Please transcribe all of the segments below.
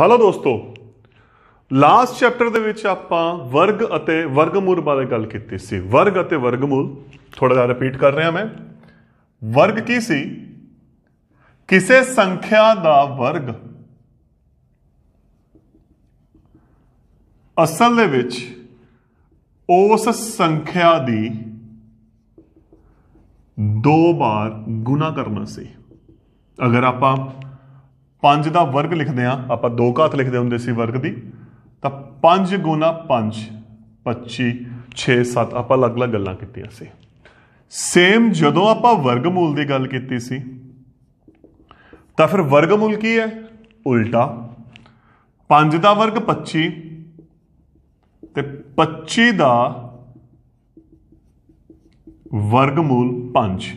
hello ਦੋਸਤੋ last chapter ਦੇ ਵਿੱਚ ਆਪਾਂ ਵਰਗ ਅਤੇ ਵਰਗਮੂਲ ਬਾਰੇ ਗੱਲ ਕੀਤੀ ਸੀ ਵਰਗ ਅਤੇ ਵਰਗਮੂਲ ਥੋੜਾ ਜਿਹਾ ਰਿਪੀਟ ਕਰ ਰਿਹਾ ਮੈਂ ਵਰਗ ਕੀ ਸੀ ਕਿਸੇ ਸੰਖਿਆ ਦਾ ਵਰਗ ਅਸਲ ਦੇ ਵਿੱਚ ਉਸ ਸੰਖਿਆ ਦੀ ਦੋ ਵਾਰ ਗੁਣਾ ਕਰਨਾ ਸੀ ਅਗਰ ਆਪਾਂ 5 ਦਾ ਵਰਗ ਲਿਖਦੇ ਆ ਆਪਾਂ ਦੋ ਘਾਤ ਲਿਖਦੇ ਹੁੰਦੇ ਸੀ ਵਰਗ ਦੀ ਤਾਂ 5 ਗੁਣਾ 5 25 6 7 ਆਪਾਂ ਅਲੱਗ-ਅਲੱਗ ਗੱਲਾਂ ਕੀਤੀਆਂ ਸੀ ਸੇਮ ਜਦੋਂ ਆਪਾਂ ਵਰਗਮੂਲ ਦੀ ਗੱਲ ਕੀਤੀ ਸੀ ਤਾਂ ਫਿਰ ਵਰਗਮੂਲ ਕੀ ਹੈ ਉਲਟਾ 5 ਦਾ ਵਰਗ 25 ਤੇ 25 ਦਾ ਵਰਗਮੂਲ 5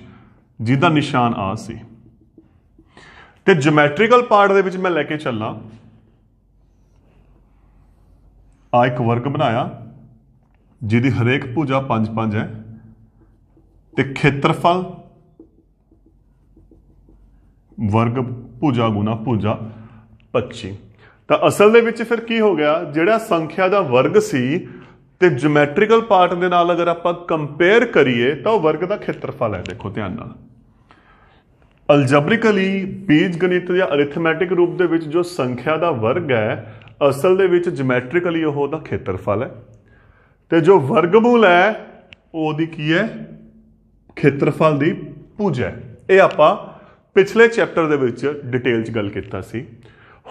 ਜਿਹਦਾ ਨਿਸ਼ਾਨ ਆ ਸੀ ਤੇ ਜਿਓਮੈਟ੍ਰੀਕਲ ਪਾਰਟ ਦੇ ਵਿੱਚ ਮੈਂ ਲੈ ਕੇ ਚੱਲਾਂ ਆ ਇੱਕ ਵਰਗ ਬਣਾਇਆ ਜਿਹਦੀ ਹਰੇਕ ਭੁਜਾ 5-5 ਹੈ ਤੇ ਖੇਤਰਫਲ ਵਰਗ ਭੁਜਾ ਗੁਣਾ ਭੁਜਾ 25 ਤਾਂ ਅਸਲ ਦੇ ਵਿੱਚ ਫਿਰ ਕੀ ਹੋ ਗਿਆ ਜਿਹੜਾ ਸੰਖਿਆ ਦਾ ਵਰਗ ਸੀ ਤੇ ਜਿਓਮੈਟ੍ਰੀਕਲ ਪਾਰਟ ਦੇ ਨਾਲ ਅਗਰ ਆਪਾਂ ਕੰਪੇਅਰ ਕਰੀਏ ਤਾਂ ਉਹ ਵਰਗ ਦਾ ਖੇਤਰਫਲ ਹੈ ਦੇਖੋ ਧਿਆਨ ਨਾਲ ਅਲਜਬ੍ਰਿਕਲੀ ਬੀਜਗਣਿਤ ਜਾਂ ਅਰਿਥਮੈਟਿਕ ਰੂਪ ਦੇ ਵਿੱਚ ਜੋ ਸੰਖਿਆ ਦਾ ਵਰਗ ਹੈ ਅਸਲ ਦੇ ਵਿੱਚ ਜਿਓਮੈਟ੍ਰਿਕਲੀ ਉਹ ਦਾ ਖੇਤਰਫਲ ਹੈ ਤੇ ਜੋ ਵਰਗਮੂਲ ਹੈ ਉਹਦੀ ਕੀ ਹੈ ਖੇਤਰਫਲ ਦੀ ਪੂਜਾ ਇਹ ਆਪਾਂ ਪਿਛਲੇ ਚੈਪਟਰ ਦੇ ਵਿੱਚ ਡਿਟੇਲ 'ਚ ਗੱਲ ਕੀਤਾ ਸੀ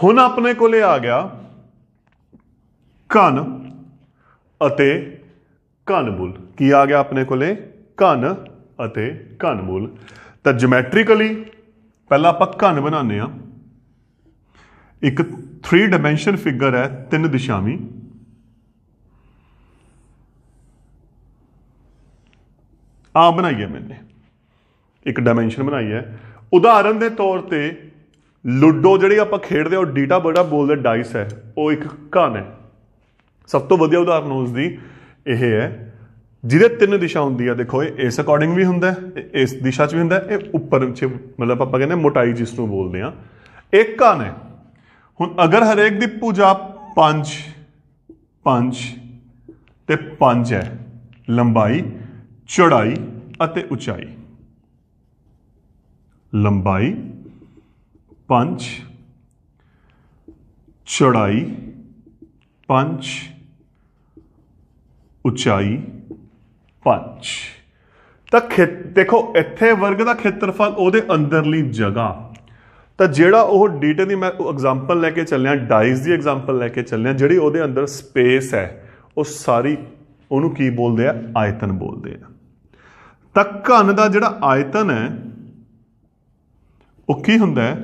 ਹੁਣ ਆਪਣੇ ਕੋਲੇ ਆ ਗਿਆ ਕਨ ਅਤੇ ਕਨਮੂਲ ਕੀ ਆ ਗਿਆ ਆਪਣੇ ਕੋਲੇ ਕਨ ਅਤੇ ਕਨਮੂਲ ਤਾਂ ਜਿਓਮੈਟ੍ਰੀਕਲੀ ਪਹਿਲਾਂ ਆਪਾਂ ਘਨ ਬਣਾਉਂਦੇ ਆ ਇੱਕ 3 ਡਾਈਮੈਂਸ਼ਨ ਫਿਗਰ ਹੈ ਤਿੰਨ ਦਿਸ਼ਾਵੀ ਆ ਬਣਾਈ ਹੈ ਮੈਨੇ ਇੱਕ ਡਾਈਮੈਂਸ਼ਨ ਬਣਾਈ ਹੈ ਉਦਾਹਰਨ ਦੇ ਤੌਰ ਤੇ ਲੁੱਡੋ ਜਿਹੜੀ ਆਪਾਂ ਖੇਡਦੇ ਆ ਉਹ ਡੀਟਾ ਬੜਾ ਬੋਲਦੇ ਡਾਈਸ ਹੈ ਉਹ ਇੱਕ ਘਨ ਹੈ ਸਭ ਤੋਂ ਵਧੀਆ ਉਦਾਹਰਨ ਉਸ ਦੀ ਇਹ ਹੈ ਜਿਹਦੇ ਤਿੰਨ ਦਿਸ਼ਾ ਹੁੰਦੀ ਆ ਦੇਖੋ ਇਹ ਇਸ ਅਕੋਰਡਿੰਗ ਵੀ ਹੁੰਦਾ ਇਸ ਦਿਸ਼ਾ 'ਚ ਵੀ ਹੁੰਦਾ ਇਹ ਉੱਪਰ 'ਚ ਮਤਲਬ ਆਪਾਂ ਕਹਿੰਦੇ ਮੋਟਾਈ ਜਿਸ ਨੂੰ ਬੋਲਦੇ ਆ ਏਕਾ ਨੇ ਹੁਣ ਅਗਰ ਹਰੇਕ ਦੀ ਪੂਜਾ 5 5 ਤੇ 5 ਹੈ ਲੰਬਾਈ ਚੌੜਾਈ ਅਤੇ ਉਚਾਈ ਲੰਬਾਈ 5 ਚੌੜਾਈ 5 ਉਚਾਈ 5 ਤਾਂ ਦੇਖੋ ਇੱਥੇ ਵਰਗ ਦਾ ਖੇਤਰਫਲ ਉਹਦੇ ਅੰਦਰਲੀ ਜਗ੍ਹਾ ਤਾਂ ਜਿਹੜਾ ਉਹ ਡੀਟੇ ਦੀ ਮੈਂ ਐਗਜ਼ਾਮਪਲ ਲੈ ਕੇ ਚੱਲਿਆ ਡਾਈਸ ਦੀ ਐਗਜ਼ਾਮਪਲ ਲੈ ਕੇ ਚੱਲਿਆ ਜਿਹੜੀ ਉਹਦੇ ਅੰਦਰ ਸਪੇਸ ਹੈ ਉਹ ਸਾਰੀ ਉਹਨੂੰ ਕੀ ਬੋਲਦੇ ਆ ਆਇਤਨ ਬੋਲਦੇ ਆ ਤਾਂ ਘਨ ਦਾ ਜਿਹੜਾ ਆਇਤਨ ਹੈ ਉਹ ਕੀ ਹੁੰਦਾ ਹੈ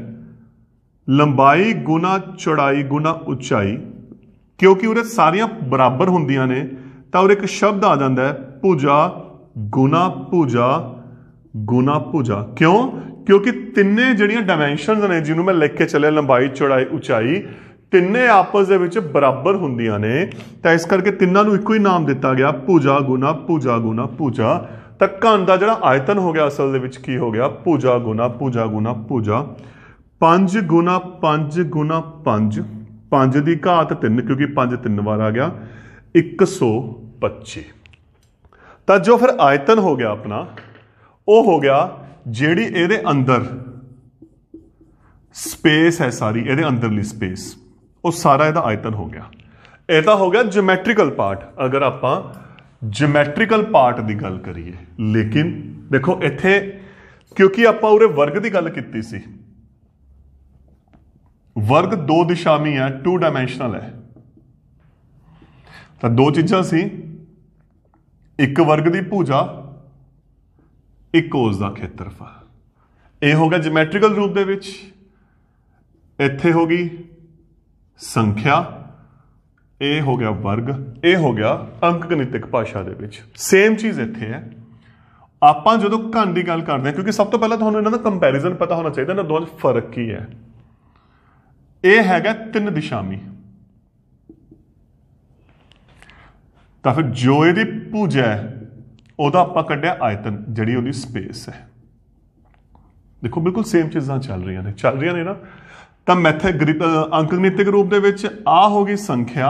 ਲੰਬਾਈ ਗੁਣਾ ਚੌੜਾਈ ਗੁਣਾ ਉਚਾਈ ਕਿਉਂਕਿ ਉਹਦੇ ਸਾਰੀਆਂ ਬਰਾਬਰ ਹੁੰਦੀਆਂ ਨੇ ਤਾਂ ਉਹ ਇੱਕ ਸ਼ਬਦ ਆ ਜਾਂਦਾ ਹੈ ਪੂਜਾ ਗੁਨਾ ਪੂਜਾ ਗੁਨਾ ਪੂਜਾ ਕਿਉਂ ਕਿਉਂਕਿ ਤਿੰਨੇ ਜਿਹੜੀਆਂ ਡਾਈਮੈਂਸ਼ਨਸ ਨੇ ਜਿਹਨੂੰ ਮੈਂ ਲਿਖ ਕੇ ਚੱਲਿਆ ਲੰਬਾਈ ਚੌੜਾਈ ਉਚਾਈ ਤਿੰਨੇ ਆਪਸ ਦੇ ਵਿੱਚ ਬਰਾਬਰ ਹੁੰਦੀਆਂ ਨੇ ਤਾਂ ਇਸ ਕਰਕੇ ਤਿੰਨਾਂ ਨੂੰ ਇੱਕੋ ਹੀ ਨਾਮ ਦਿੱਤਾ ਗਿਆ ਪੂਜਾ ਗੁਨਾ ਪੂਜਾ ਗੁਨਾ ਪੂਜਾ ਤਾਂ ਘਨ ਦਾ ਜਿਹੜਾ ਆਇਤਨ ਹੋ ਗਿਆ ਅਸਲ ਦੇ ਵਿੱਚ ਕੀ ਹੋ ਗਿਆ ਪੂਜਾ ਗੁਨਾ ਪੂਜਾ ਗੁਨਾ ਪੂਜਾ 5 ਗੁਨਾ 5 ਗੁਨਾ 5 5 ਦੀ ਘਾਤ 3 ਕਿਉਂਕਿ 5 ਤਿੰਨ ਵਾਰ ਆ ਗਿਆ 125 ਤਾਂ ਜੋ ਫਿਰ ਆਇਤਨ ਹੋ ਗਿਆ ਆਪਣਾ ਉਹ ਹੋ ਗਿਆ ਜਿਹੜੀ ਇਹਦੇ ਅੰਦਰ ਸਪੇਸ ਹੈ ਸਾਰੀ ਇਹਦੇ ਅੰਦਰਲੀ ਸਪੇਸ ਉਹ ਸਾਰਾ ਇਹਦਾ ਆਇਤਨ ਹੋ ਗਿਆ ਇਹ ਤਾਂ ਹੋ ਗਿਆ ਜਿਓਮੈਟ੍ਰੀਕਲ ਪਾਰਟ ਅਗਰ ਆਪਾਂ ਜਿਓਮੈਟ੍ਰੀਕਲ ਪਾਰਟ ਦੀ ਗੱਲ ਕਰੀਏ ਲੇਕਿਨ ਦੇਖੋ ਇੱਥੇ ਕਿਉਂਕਿ ਆਪਾਂ ਉਰੇ ਵਰਗ ਦੀ ਗੱਲ ਕੀਤੀ ਸੀ ਵਰਗ ਦੋ ਦਿਸ਼ਾਮੀ ਹੈ 2 ਡਾਈਮੈਂਸ਼ਨਲ ਹੈ ਤਾਂ ਦੋ ਚੀਜ਼ਾਂ ਸੀ ਇੱਕ ਵਰਗ ਦੀ ਭੂਜਾ ਇੱਕ ਉਸ ਦਾ ਖੇਤਰਫਲ ਇਹ ਹੋ ਗਿਆ ਜਿਓਮੈਟ੍ਰੀਕਲ ਰੂਪ ਦੇ ਵਿੱਚ ਇੱਥੇ ਹੋ ਗਈ ਸੰਖਿਆ ਇਹ ਹੋ ਗਿਆ ਵਰਗ ਇਹ ਹੋ ਗਿਆ ਅੰਕ ਭਾਸ਼ਾ ਦੇ ਵਿੱਚ ਸੇਮ ਚੀਜ਼ ਇੱਥੇ ਹੈ ਆਪਾਂ ਜਦੋਂ ਘਨ ਦੀ ਗੱਲ ਕਰਦੇ ਹਾਂ ਕਿਉਂਕਿ ਸਭ ਤੋਂ ਪਹਿਲਾਂ ਤੁਹਾਨੂੰ ਇਹਨਾਂ ਦਾ ਕੰਪੈਰੀਜ਼ਨ ਪਤਾ ਹੋਣਾ ਚਾਹੀਦਾ ਨਾ ਦੋਨਾਂ 'ਚ ਫਰਕ ਕੀ ਹੈ ਇਹ ਹੈਗਾ ਤਿੰਨ ਦਿਸ਼ਾਮੀ ਤਾਂ ਫਿਰ ਜੋ ਇਹਦੀ ਪੂਜਾ ਹੈ ਉਹਦਾ ਆਪਾਂ ਕੱਢਿਆ ਆਇਤਨ ਜਿਹੜੀ ਉਹਦੀ ਸਪੇਸ ਹੈ ਦੇਖੋ ਬਿਲਕੁਲ ਸੇਮ ਚੀਜ਼ਾਂ ਚੱਲ ਰਹੀਆਂ ਨੇ ਚੱਲ ਰਹੀਆਂ ਨੇ ਨਾ ਤਾਂ ਮੈਥਡ ਅੰਕਗਣਿਤਿਕ ਰੂਪ ਦੇ ਵਿੱਚ ਆ ਹੋ ਗਈ ਸੰਖਿਆ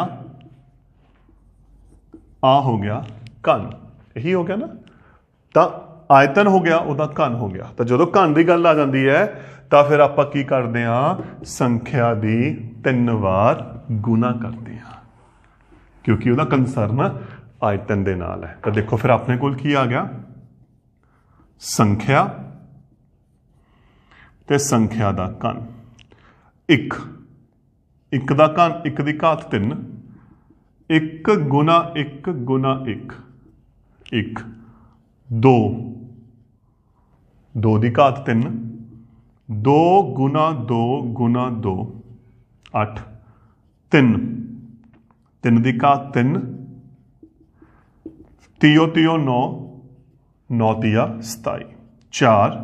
ਆ ਹੋ ਗਿਆ ਕਨ ਇਹੀ ਹੋ ਗਿਆ ਨਾ ਤਾਂ ਆਇਤਨ ਹੋ ਗਿਆ ਉਹਦਾ ਕਨ ਹੋ ਗਿਆ ਤਾਂ ਜਦੋਂ ਕਨ ਦੀ ਗੱਲ ਆ ਜਾਂਦੀ ਹੈ ਤਾਂ ਫਿਰ ਆਪਾਂ ਕੀ ਕਰਦੇ ਆ ਸੰਖਿਆ ਦੀ ਤਿੰਨ ਵਾਰ ਗੁਣਾ ਕਰਦੇ ਆ ਕਿਉਂਕਿ ਉਹਦਾ ਕੰਸਰਨ ਆਇਤਨ ਦੇ ਨਾਲ ਹੈ ਤਾਂ ਦੇਖੋ ਫਿਰ ਆਪਣੇ ਕੋਲ ਕੀ ਆ ਗਿਆ ਸੰਖਿਆ ਤੇ ਸੰਖਿਆ ਦਾ ਕਣ ਇੱਕ ਇੱਕ ਦਾ ਕਣ ਇੱਕ ਦੀ ਘਾਤ 3 1 ਗੁਣਾ 1 ਗੁਣਾ 1 1 2 2 ਦੀ ਘਾਤ 3 2 ਗੁਣਾ 2 ਗੁਣਾ 2 8 3 तीन दिका तीन तीयो तीयो नौ नौ तिया सताई चार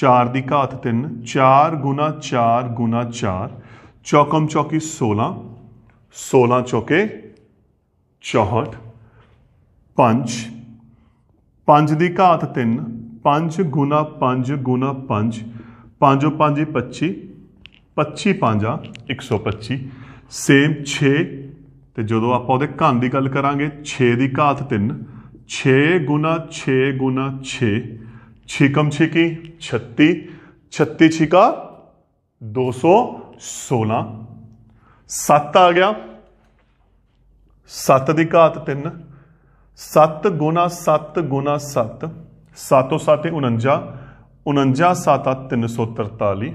चार दी घात तीन चार गुना चार गुना चार चौकम चौकी सोलह सोलह चौके चौहठ पंच पंज की घात तीन पंज गुना पंज गुना पंज पांजो पांजी पच्ची पच्ची पांजा एक सौ पच्ची सेम छे तो जो आप घन की गल करा छे की घात तीन छे गुना छे गुना छे छिकम छिकी छत्ती छत्ती छिका दो सौ सोलह सत्त आ गया सत्त की घात तीन सत्त गुना सत्त गुना सत्त सातों सत उन्जा उन्जा सात तीन सौ तरताली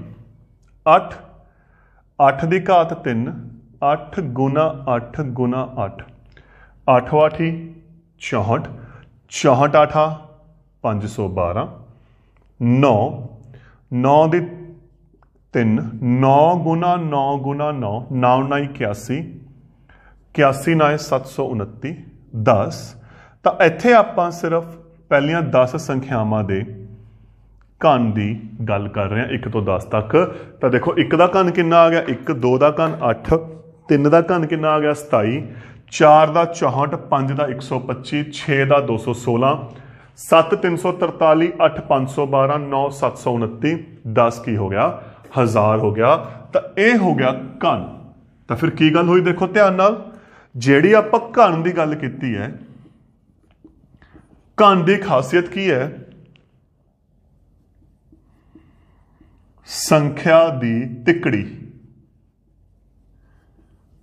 अठ अठ की घात तीन 8 ਗੁਣਾ 8 ਗੁਣਾ 8 8 8 64 64 8 512 9 9 ਦੇ 3 9 ਗੁਣਾ 9 ਗੁਣਾ 9 9 9 81 81 729 10 ਤਾਂ ਇੱਥੇ ਆਪਾਂ ਸਿਰਫ ਪਹਿਲੀਆਂ 10 ਸੰਖਿਆਵਾਂ ਦੇ ਕਣ ਦੀ ਗੱਲ ਕਰ ਰਹੇ ਹਾਂ 1 ਤੋਂ 10 ਤੱਕ ਤਾਂ ਦੇਖੋ 1 ਦਾ ਕਣ ਕਿੰਨਾ ਆ ਗਿਆ 1 2 ਦਾ ਕਣ 8 3 ਦਾ ਘਨ ਕਿੰਨਾ ਆ ਗਿਆ 27 4 ਦਾ 64 5 ਦਾ 125 6 ਦਾ 216 7 343 8 512 9 729 10 ਕੀ ਹੋ ਗਿਆ 1000 ਹੋ ਗਿਆ ਤਾਂ ਇਹ ਹੋ ਗਿਆ ਘਨ ਤਾਂ ਫਿਰ ਕੀ ਗੱਲ ਹੋਈ ਦੇਖੋ ਧਿਆਨ ਨਾਲ ਜਿਹੜੀ ਆਪਾਂ ਘਨ ਦੀ ਗੱਲ ਕੀਤੀ ਹੈ ਘਨ ਦੀ ਖਾਸੀਅਤ ਕੀ ਹੈ ਸੰਖਿਆ ਦੀ ਤਿਕੜੀ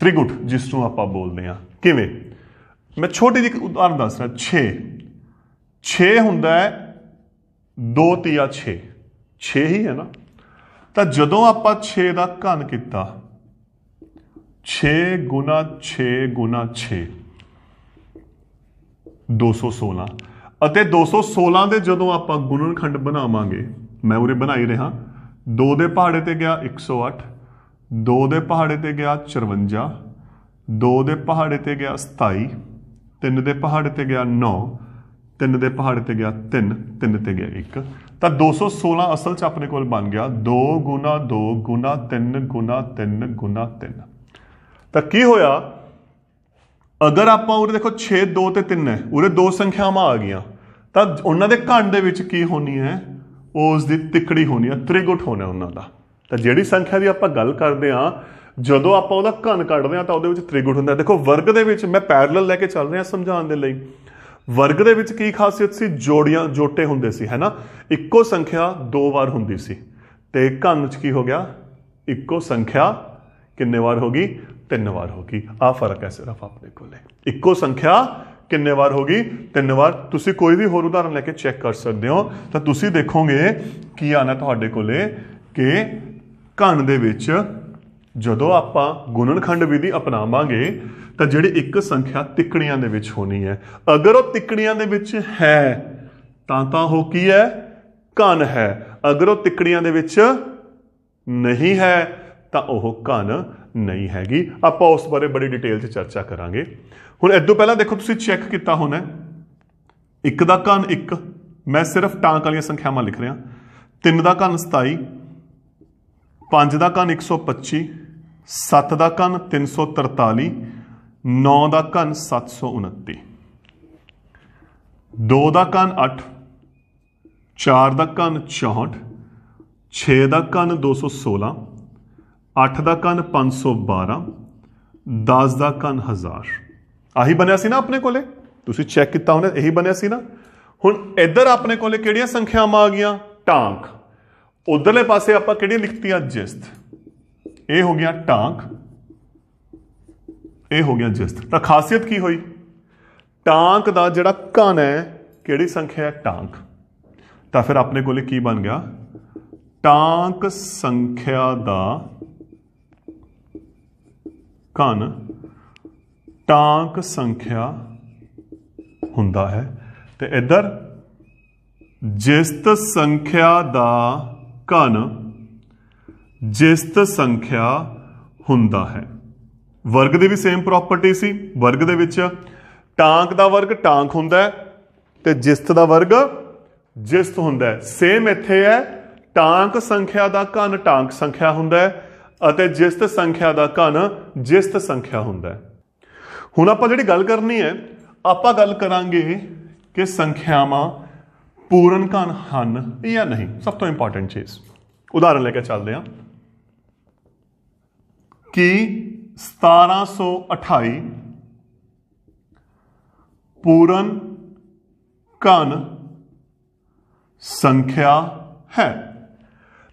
ਤ੍ਰਿਗੁਟ ਜਿਸ ਨੂੰ ਆਪਾਂ ਬੋਲਦੇ ਆ ਕਿਵੇਂ ਮੈਂ ਛੋਟੀ ਜਿਹੀ ਉਦਾਹਰਨ ਦੱਸਣਾ 6 6 ਹੁੰਦਾ ਹੈ 2 3 6 6 ਹੀ ਹੈ ਨਾ ਤਾਂ ਜਦੋਂ ਆਪਾਂ 6 ਦਾ ਘਨ ਕੀਤਾ 6 6 6 216 ਅਤੇ 216 ਦੇ ਜਦੋਂ ਆਪਾਂ ਗੁਣਨਖੰਡ ਬਣਾਵਾਂਗੇ ਮੈਂ ਉਰੇ ਬਣਾਈ ਰਿਹਾ 2 ਦੇ ਪਹਾੜੇ ਤੇ ਗਿਆ 108 2 ਦੇ ਪਹਾੜੇ ਤੇ ਗਿਆ 54 2 ਦੇ ਪਹਾੜੇ ਤੇ ਗਿਆ 27 3 ਦੇ ਪਹਾੜੇ ਤੇ ਗਿਆ 9 3 ਦੇ ਪਹਾੜੇ ਤੇ ਗਿਆ 3 3 ਤੇ ਗਿਆ 1 ਤਾਂ 216 ਅਸਲ 'ਚ ਆਪਣੇ ਕੋਲ ਬਣ ਗਿਆ 2 2 3 3 3 ਤਾਂ ਕੀ ਹੋਇਆ ਅਗਰ ਆਪਾਂ ਉਰੇ ਦੇਖੋ 6 2 ਤੇ 3 ਹੈ ਉਰੇ ਦੋ ਸੰਖਿਆਵਾਂ ਆ ਗਈਆਂ ਤਾਂ ਉਹਨਾਂ ਦੇ ਘੰਡ ਦੇ ਵਿੱਚ ਕੀ ਹੋਣੀ ਹੈ ਉਸ ਦੀ ਤਿਕੜੀ ਹੋਣੀ ਹੈ ਤ੍ਰਿਗੁਟ ਹੋਣਾ ਉਹਨਾਂ ਦਾ ਤਾਂ ਜਿਹੜੀ ਸੰਖਿਆ ਦੀ ਆਪਾਂ ਗੱਲ ਕਰਦੇ ਆ ਜਦੋਂ ਆਪਾਂ ਉਹਦਾ ਘਨ ਕੱਢਦੇ ਆ ਤਾਂ ਉਹਦੇ ਵਿੱਚ ਤ੍ਰਿਗੁਣ ਹੁੰਦਾ ਦੇਖੋ ਵਰਗ ਦੇ ਵਿੱਚ ਮੈਂ ਪੈਰਲਲ ਲੈ ਕੇ ਚੱਲ ਰਿਹਾ ਸਮਝਾਉਣ ਦੇ ਲਈ ਵਰਗ ਦੇ ਵਿੱਚ ਕੀ ਖਾਸੀਅਤ ਸੀ ਜੋੜੀਆਂ ਜੋਟੇ ਹੁੰਦੇ ਸੀ ਹੈਨਾ ਇੱਕੋ ਸੰਖਿਆ ਦੋ ਵਾਰ ਹੁੰਦੀ ਸੀ ਤੇ ਘਨ ਵਿੱਚ ਕੀ ਹੋ ਗਿਆ ਇੱਕੋ ਸੰਖਿਆ ਕਿੰਨੇ ਵਾਰ ਹੋ ਗਈ ਤਿੰਨ ਵਾਰ ਹੋ ਗਈ ਆ ਫਰਕ ਹੈ ਸਿਰਫ ਆਪਣੇ ਕੋਲੇ ਇੱਕੋ ਸੰਖਿਆ ਕਿੰਨੇ ਵਾਰ ਹੋ ਗਈ ਤਿੰਨ ਵਾਰ ਤੁਸੀਂ ਕੋਈ ਵੀ ਹੋਰ ਉਦਾਹਰਨ ਲੈ ਕੇ ਚੈੱਕ ਕਰ ਸਕਦੇ ਹੋ ਤਾਂ ਤੁਸੀਂ ਦੇਖੋਗੇ ਕੀ ਆਣਾ ਤੁਹਾਡੇ ਕੋਲੇ ਕਿ ਘਣ ਦੇ ਵਿੱਚ ਜਦੋਂ ਆਪਾਂ ਗੁਣਨਖੰਡ ਵਿਧੀ ਅਪਣਾਵਾਂਗੇ ਤਾਂ ਜਿਹੜੀ ਇੱਕ ਸੰਖਿਆ ਤਿਕੜੀਆਂ ਦੇ ਵਿੱਚ ਹੋਣੀ ਹੈ ਅਗਰ ਉਹ ਤਿਕੜੀਆਂ ਦੇ ਵਿੱਚ ਹੈ ਤਾਂ ਤਾਂ ਉਹ ਕੀ ਹੈ ਘਣ ਹੈ ਅਗਰ ਉਹ ਤਿਕੜੀਆਂ ਦੇ ਵਿੱਚ ਨਹੀਂ ਹੈ ਤਾਂ ਉਹ ਘਣ ਨਹੀਂ ਹੈਗੀ ਆਪਾਂ ਉਸ ਬਾਰੇ ਬੜੀ ਡਿਟੇਲ 'ਚ ਚਰਚਾ ਕਰਾਂਗੇ ਹੁਣ ਇਦੋਂ ਪਹਿਲਾਂ ਦੇਖੋ ਤੁਸੀਂ ਚੈੱਕ ਕੀਤਾ ਹੋਣਾ ਇੱਕ ਦਾ ਘਣ ਇੱਕ ਮੈਂ ਸਿਰਫ ਟਾਂਕ ਵਾਲੀਆਂ ਸੰਖਿਆਵਾਂ ਲਿਖ ਰਿਹਾ ਤਿੰਨ ਦਾ ਘਣ 27 5 ਦਾ ਘਨ 125 7 ਦਾ ਘਨ 343 9 ਦਾ ਘਨ 729 2 ਦਾ ਘਨ 8 4 ਦਾ ਘਨ 64 6 ਦਾ ਘਨ 216 8 ਦਾ ਘਨ 512 10 ਦਾ ਘਨ 1000 ਆਹੀ ਬਣਿਆ ਸੀ ਨਾ ਆਪਣੇ ਕੋਲੇ ਤੁਸੀਂ ਚੈੱਕ ਕੀਤਾ ਹੋਣਾ ਇਹੀ ਬਣਿਆ ਸੀ ਨਾ ਹੁਣ ਇੱਧਰ ਆਪਣੇ ਕੋਲੇ ਕਿਹੜੀਆਂ ਸੰਖਿਆਵਾਂ ਆ ਗਈਆਂ ਟਾਂਕ ਉਧਰਲੇ ਪਾਸੇ ਆਪਾਂ ਕਿਹੜੀਆਂ ਲਿਖਤੀਆਂ ਜਿਸਤ ਇਹ ਹੋ ਗਿਆ ਟਾਂਕ ਇਹ ਹੋ ਗਿਆ ਜਿਸਤ ਤਾਂ ਖਾਸੀਅਤ ਕੀ ਹੋਈ ਟਾਂਕ ਦਾ ਜਿਹੜਾ ਕਣ ਹੈ ਕਿਹੜੀ ਸੰਖਿਆ ਹੈ ਟਾਂਕ ਤਾਂ ਫਿਰ ਆਪਣੇ ਕੋਲੇ ਕੀ ਬਣ ਗਿਆ ਟਾਂਕ ਸੰਖਿਆ ਦਾ ਕਣ ਟਾਂਕ ਸੰਖਿਆ ਹੁੰਦਾ ਹੈ ਤੇ ਇੱਧਰ ਜਿਸਤ ਸੰਖਿਆ ਦਾ ਘਨ ਜਿਸਤ ਸੰਖਿਆ ਹੁੰਦਾ ਹੈ ਵਰਗ ਦੇ ਵੀ ਸੇਮ ਪ੍ਰਾਪਰਟੀ ਸੀ ਵਰਗ ਦੇ ਵਿੱਚ ਟਾਂਕ ਦਾ ਵਰਗ ਟਾਂਕ ਹੁੰਦਾ ਤੇ ਜਿਸਤ ਦਾ ਵਰਗ ਜਿਸਤ ਹੁੰਦਾ ਸੇਮ ਇੱਥੇ ਹੈ ਟਾਂਕ ਸੰਖਿਆ ਦਾ ਘਨ ਟਾਂਕ ਸੰਖਿਆ ਹੁੰਦਾ ਅਤੇ ਜਿਸਤ ਸੰਖਿਆ ਦਾ ਘਨ ਜਿਸਤ ਸੰਖਿਆ ਹੁੰਦਾ ਹੁਣ ਆਪਾਂ ਜਿਹੜੀ ਗੱਲ ਕਰਨੀ ਹੈ ਆਪਾਂ ਗੱਲ ਕਰਾਂਗੇ ਕਿ ਸੰਖਿਆਵਾਂ ਪੂਰਨ ਕਣ ਹਨ ਜਾਂ ਨਹੀਂ ਸਭ ਤੋਂ ਇੰਪੋਰਟੈਂਟ ਚੀਜ਼ ਉਦਾਹਰਨ ਲੈ ਕੇ ਚੱਲਦੇ ਹਾਂ ਕਿ 1728 ਪੂਰਨ ਕਣ ਸੰਖਿਆ ਹੈ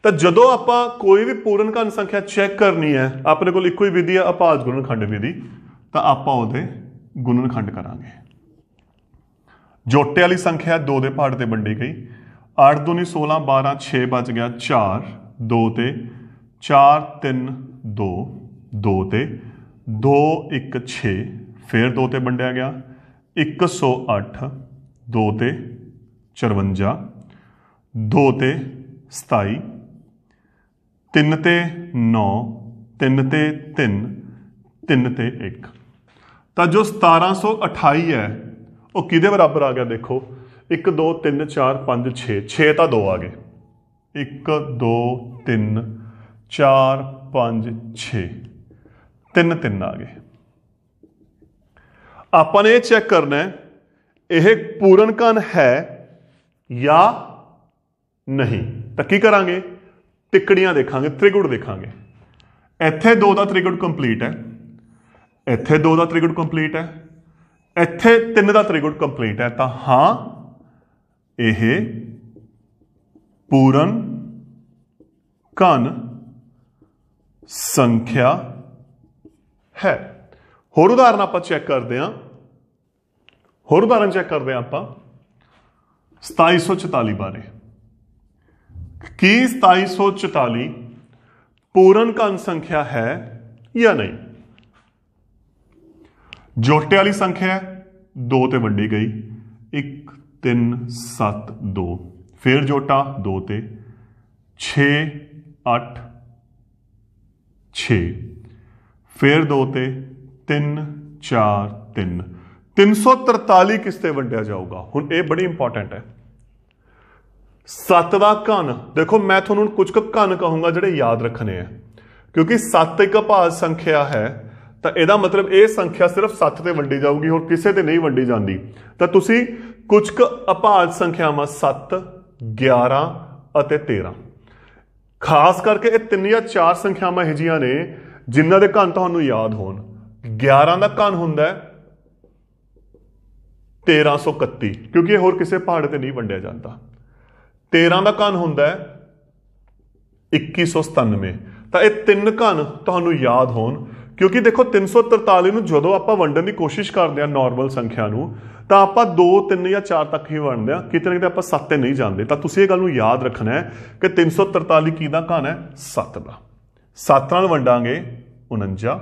ਤਾਂ ਜਦੋਂ ਆਪਾਂ ਕੋਈ ਵੀ ਪੂਰਨ ਕਣ ਸੰਖਿਆ ਚੈੱਕ ਕਰਨੀ ਹੈ ਆਪਣੇ ਕੋਲ ਇੱਕੋ ਹੀ ਵਿਧੀ ਹੈ ਅਪਾਜ ਗੁਣਨਖੰਡ ਵਿਧੀ ਤਾਂ ਆਪਾਂ ਉਹਦੇ ਗੁਣਨਖੰਡ ਕਰਾਂਗੇ जोटे वाली संख्या दो दे पहाड़ से वंटी गई अठ दूनी सोलह बारह छे बज गया चार दो ते, चार तीन दो दो ते, दो एक छे फिर दो वंडिया गया एक सौ अठ दो ते, चरवंजा दो ते, सताई तीन ते, नौ तीन ते, तीन तीन ते, एक जो सतारा सौ अठाई है ਉਹ ਕਿਹਦੇ ਬਰਾਬਰ ਆ ਗਿਆ ਦੇਖੋ 1 2 3 4 5 6 6 ਤਾਂ 2 ਆ ਗਏ 1 2 3 4 5 6 3 3 ਆ ਗਏ ਆਪਾਂ ਨੇ ਚੈੱਕ ਕਰਨਾ ਹੈ ਇਹ ਪੂਰਨ ਕਣ ਹੈ ਜਾਂ ਨਹੀਂ ਤਾਂ ਕੀ ਕਰਾਂਗੇ ਟਿਕੜੀਆਂ ਦੇਖਾਂਗੇ ਤ੍ਰਿਗੁਣ ਦੇਖਾਂਗੇ ਇੱਥੇ 2 ਦਾ ਤ੍ਰਿਗੁਣ ਕੰਪਲੀਟ ਹੈ ਇੱਥੇ 2 ਦਾ ਤ੍ਰਿਗੁਣ ਕੰਪਲੀਟ ਹੈ ਇੱਥੇ ਤਿੰਨ ਦਾ ਤ੍ਰਿਗੁਣ ਕੰਪਲੀਟ ਹੈ ਤਾਂ ਹਾਂ ਇਹ ਪੂਰਨ ਕਨ ਸੰਖਿਆ ਹੈ ਹੋਰ ਉਦਾਹਰਨ ਆਪਾਂ ਚੈੱਕ ਕਰਦੇ ਹਾਂ ਹੋਰ ਉਦਾਹਰਨ ਚੈੱਕ ਕਰਦੇ ਹਾਂ ਆਪਾਂ 2744 ਬਾਰੇ ਕੀ 2744 ਪੂਰਨ ਕਨ ਸੰਖਿਆ ਹੈ ਜਾਂ ਨਹੀਂ जोटे वाली संख्या दो ते वी गई एक तीन सत्त दो फिर जोटा दो ते छे अठ छे फिर दो ते तीन चार तीन तीन सौ तरताली किसते वंडिया जाऊगा हूँ ये बड़ी इंपॉर्टेंट है सत्त का घन देखो मैं थोड़ा कुछ कन कहूँगा जोड़े याद रखने हैं क्योंकि सत्त एक अभाज संख्या है ਤਾਂ ਇਹਦਾ ਮਤਲਬ ਇਹ ਸੰਖਿਆ ਸਿਰਫ 7 ਤੇ ਵੰਡੀ ਜਾਊਗੀ ਹੋਰ ਕਿਸੇ ਤੇ ਨਹੀਂ ਵੰਡੀ ਜਾਂਦੀ ਤਾਂ ਤੁਸੀਂ ਕੁਝ ਕੁ ਅਪਾਜ ਸੰਖਿਆਵਾਂ 7 11 ਅਤੇ 13 ਖਾਸ ਕਰਕੇ ਇਹ ਤਿੰਨ ਜਾਂ ਚਾਰ ਸੰਖਿਆਵਾਂ ਇਹ ਜੀਆਂ ਨੇ ਜਿਨ੍ਹਾਂ ਦੇ ਘਨ ਤੁਹਾਨੂੰ ਯਾਦ ਹੋਣ 11 ਦਾ ਘਨ ਹੁੰਦਾ ਹੈ 1331 ਕਿਉਂਕਿ ਇਹ ਹੋਰ ਕਿਸੇ ਪਹਾੜ ਤੇ ਨਹੀਂ ਵੰਡਿਆ ਜਾਂਦਾ 13 ਦਾ ਘਨ ਹੁੰਦਾ ਹੈ 2197 ਤਾਂ ਇਹ ਤਿੰਨ ਘਨ ਤੁਹਾਨੂੰ ਯਾਦ ਹੋਣ ਕਿਉਂਕਿ ਦੇਖੋ 343 ਨੂੰ ਜਦੋਂ ਆਪਾਂ ਵੰਡਣ ਦੀ ਕੋਸ਼ਿਸ਼ ਕਰਦੇ ਆ ਨਾਰਮਲ ਸੰਖਿਆ ਨੂੰ ਤਾਂ ਆਪਾਂ 2 3 ਜਾਂ 4 ਤੱਕ ਹੀ ਵੰਡਦੇ ਆ ਕਿਤੇ ਨਾ ਕਿਤੇ ਆਪਾਂ 7 ਤੇ ਨਹੀਂ ਜਾਂਦੇ ਤਾਂ ਤੁਸੀਂ ਇਹ ਗੱਲ ਨੂੰ ਯਾਦ ਰੱਖਣਾ ਹੈ ਕਿ 343 ਕਿਹਦਾ ਘਨ ਹੈ 7 ਦਾ 7 ਨਾਲ ਵੰਡਾਂਗੇ 49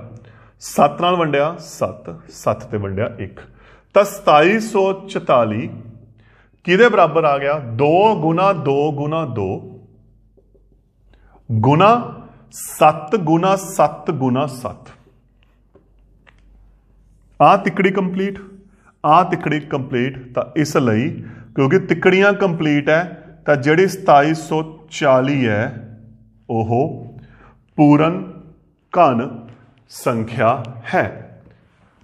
7 ਨਾਲ ਵੰਡਿਆ 7 7 ਤੇ ਵੰਡਿਆ 1 ਤਾਂ 2744 ਕਿਹਦੇ ਬਰਾਬਰ ਆ ਗਿਆ 2 ਗੁਣਾ 2 ਗੁਣਾ 2 ਗੁਣਾ 7 ਗੁਣਾ 7 ਗੁਣਾ 7 ਆ ਤਿੱਕੜੀ ਕੰਪਲੀਟ ਆ ਤਿੱਕੜੀ ਕੰਪਲੀਟ ਤਾਂ ਇਸ ਲਈ ਕਿਉਂਕਿ ਤਿੱਕੜੀਆਂ ਕੰਪਲੀਟ ਹੈ ਤਾਂ ਜਿਹੜੀ 2740 ਹੈ ਉਹ ਪੂਰਨ ਘਨ ਸੰਖਿਆ ਹੈ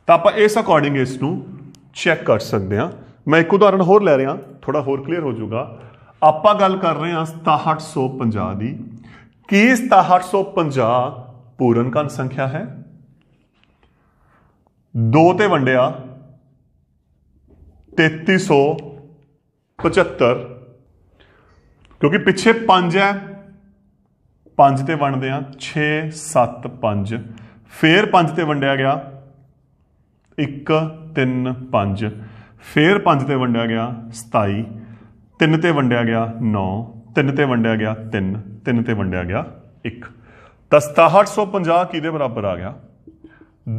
ਤਾਂ ਆਪਾਂ ਇਸ ਅਕੋਰਡਿੰਗ ਇਸ ਨੂੰ ਚੈੱਕ ਕਰ ਸਕਦੇ ਹਾਂ ਮੈਂ ਇੱਕ ਉਦਾਹਰਣ ਹੋਰ ਲੈ ਰਿਹਾ ਥੋੜਾ ਹੋਰ ਕਲੀਅਰ ਹੋ ਜਾਊਗਾ ਆਪਾਂ ਗੱਲ ਕਰ ਰਹੇ ਹਾਂ 6750 ਦੀ ਕੀ 6750 ਪੂਰਨ ਘਨ ਸੰਖਿਆ ਹੈ 2 ਤੇ ਵੰਡਿਆ 3375 ਕਿਉਂਕਿ ਪਿੱਛੇ 5 ਹੈ 5 ਤੇ ਵੰਡਦੇ ਆ 6 7 5 ਫੇਰ 5 ਤੇ ਵੰਡਿਆ ਗਿਆ 1 3 5 ਫੇਰ 5 ਤੇ ਵੰਡਿਆ ਗਿਆ 27 3 ਤੇ ਵੰਡਿਆ ਗਿਆ 9 3 ਤੇ ਵੰਡਿਆ ਗਿਆ 3 3 ਤੇ ਵੰਡਿਆ ਗਿਆ 1 ਤਾਂ 6750 ਕਿਹਦੇ ਬਰਾਬਰ ਆ ਗਿਆ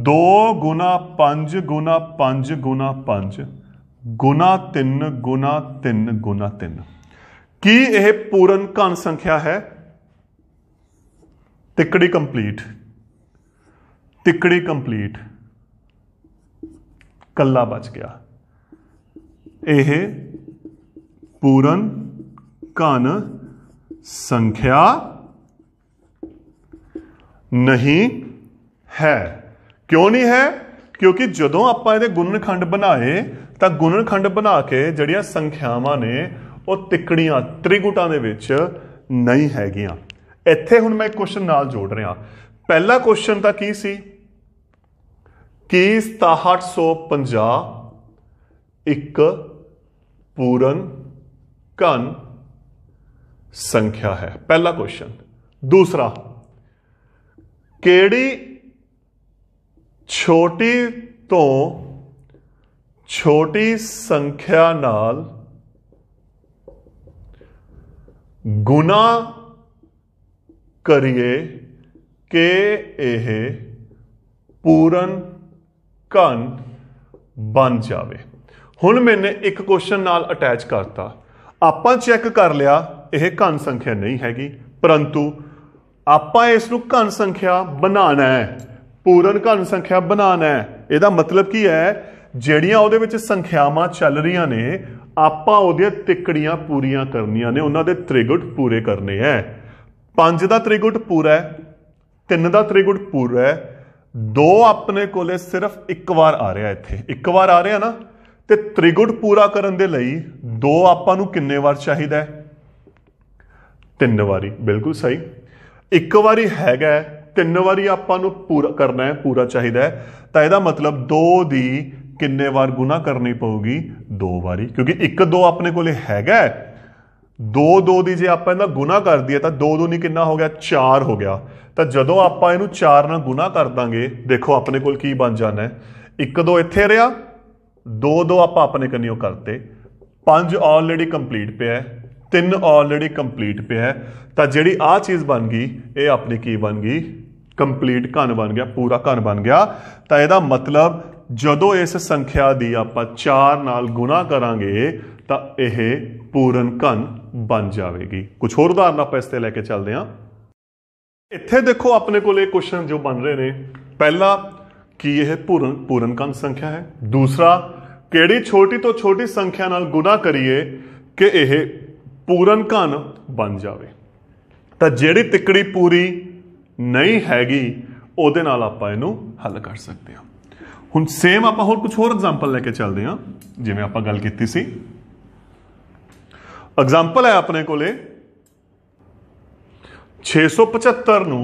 दो गुना 5 गुना 5 गुना 5 गुना तीन गुना तीन गुना तीन की यह पूर्ण घन संख्या है तिकड़ी कंप्लीट तिकड़ी कंप्लीट कला बच गया यह पूर्ण घन संख्या नहीं है ਕਿਉਂ ਨਹੀਂ ਹੈ ਕਿਉਂਕਿ ਜਦੋਂ ਆਪਾਂ ਇਹਦੇ ਗੁਣਨਖੰਡ ਬਣਾਏ ਤਾਂ ਗੁਣਨਖੰਡ ਬਣਾ ਕੇ ਜਿਹੜੀਆਂ ਸੰਖਿਆਵਾਂ ਨੇ ਉਹ ਤਿਕੜੀਆਂ ਤ੍ਰਿਗੁਟਾਂ ਦੇ ਵਿੱਚ ਨਹੀਂ ਹੈਗੀਆਂ ਇੱਥੇ ਹੁਣ ਮੈਂ ਕੁਐਸਚਨ ਨਾਲ ਜੋੜ ਰਿਹਾ ਪਹਿਲਾ ਕੁਐਸਚਨ ਤਾਂ ਕੀ ਸੀ ਕਿ 6750 ਇੱਕ ਪੂਰਨ ਘਨ ਸੰਖਿਆ ਹੈ ਪਹਿਲਾ ਕੁਐਸਚਨ ਦੂਸਰਾ ਕਿਹੜੀ छोटी तो छोटी संख्या नाल गुना करिए के एहे पूरन कन बन जावे हुन मैंने एक क्वेश्चन नाल अटैच करता आप चेक कर लिया यह घन संख्या नहीं हैगी परंतु आपा इस कन संख्या बनाना है ਪੂਰਨ ਘਨ ਸੰਖਿਆ ਬਣਾਣਾ ਹੈ ਇਹਦਾ ਮਤਲਬ ਕੀ ਹੈ ਜਿਹੜੀਆਂ ਉਹਦੇ ਵਿੱਚ ਸੰਖਿਆਵਾਂ ਚੱਲ ਰਹੀਆਂ ਨੇ ਆਪਾਂ ਉਹਦੀਆਂ ਤਿਕੜੀਆਂ ਪੂਰੀਆਂ ਕਰਨੀਆਂ ਨੇ ਉਹਨਾਂ ਦੇ ਤ੍ਰਿਗੁਟ ਪੂਰੇ ਕਰਨੇ ਹੈ 5 ਦਾ ਤ੍ਰਿਗੁਟ ਪੂਰਾ ਹੈ 3 ਦਾ ਤ੍ਰਿਗੁਟ ਪੂਰਾ ਹੈ 2 ਆਪਣੇ ਕੋਲੇ ਸਿਰਫ ਇੱਕ ਵਾਰ ਆ ਰਿਹਾ ਇੱਥੇ ਇੱਕ ਵਾਰ ਆ ਰਿਹਾ ਨਾ ਤੇ ਤ੍ਰਿਗੁਟ ਪੂਰਾ ਕਰਨ ਦੇ ਲਈ 2 ਆਪਾਂ ਨੂੰ ਕਿੰਨੇ ਵਾਰ ਚਾਹੀਦਾ ਹੈ ਤਿੰਨ ਵਾਰੀ ਬਿਲਕੁਲ ਸਹੀ ਇੱਕ ਵਾਰੀ ਹੈਗਾ ਤਿੰਨ ਵਾਰੀ ਆਪਾਂ ਨੂੰ ਪੂਰਾ ਕਰਨਾ ਹੈ ਪੂਰਾ ਚਾਹੀਦਾ ਹੈ ਤਾਂ ਇਹਦਾ ਮਤਲਬ 2 ਦੀ ਕਿੰਨੇ ਵਾਰ ਗੁਣਾ ਕਰਨੀ ਪਊਗੀ ਦੋ ਵਾਰੀ ਕਿਉਂਕਿ 1 2 ਆਪਣੇ ਕੋਲੇ ਹੈਗਾ 2 2 ਦੀ ਜੇ ਆਪਾਂ ਇਹਦਾ ਗੁਣਾ ਕਰ ਦਈਏ ਤਾਂ 2 2 ਨਹੀਂ ਕਿੰਨਾ ਹੋ ਗਿਆ 4 ਹੋ ਗਿਆ ਤਾਂ ਜਦੋਂ ਆਪਾਂ ਇਹਨੂੰ 4 ਨਾਲ ਗੁਣਾ ਕਰ ਦਾਂਗੇ ਦੇਖੋ ਆਪਣੇ ਕੋਲ ਕੀ ਬਣ ਜਾਣਾ ਹੈ 1 2 ਇੱਥੇ ਰਿਹਾ 2 2 ਆਪਾਂ ਆਪਣੇ ਕੰਨਿਓ ਕਰਤੇ 5 ਆਲਰੇਡੀ ਕੰਪਲੀਟ ਪਿਆ ਹੈ 3 ਆਲਰੇਡੀ ਕੰਪਲੀਟ ਪਿਆ ਹੈ ਤਾਂ ਜਿਹੜੀ ਆ ਚੀਜ਼ ਬਣ ਗਈ ਇਹ ਆਪਣੀ ਕੀ ਬਣ ਗਈ कंप्लीट घन बन गया पूरा घन बन गया तो यह मतलब जो इस संख्या की आप चार गुना करा तो यह पूर्ण घन बन जाएगी कुछ होर उदाहरण आप इस लैके चलते हाँ इतने देखो अपने कोश्चन जो बन रहे हैं पहला कि यह पूर्ण पूर्ण घन संख्या है दूसरा कि छोटी तो छोटी संख्या न गुणा करिए कि यह पूर्ण घन बन जाए तो जड़ी तिकड़ी पूरी ਨਹੀਂ ਹੈਗੀ ਉਹਦੇ ਨਾਲ ਆਪਾਂ ਇਹਨੂੰ ਹੱਲ ਕਰ ਸਕਦੇ ਹਾਂ ਹੁਣ ਸੇਮ ਆਪਾਂ ਹੋਰ ਕੁਝ ਹੋਰ ਐਗਜ਼ਾਮਪਲ ਲੈ ਕੇ ਚੱਲਦੇ ਹਾਂ ਜਿਵੇਂ ਆਪਾਂ ਗੱਲ ਕੀਤੀ ਸੀ ਐਗਜ਼ਾਮਪਲ ਹੈ ਆਪਣੇ ਕੋਲੇ 675 ਨੂੰ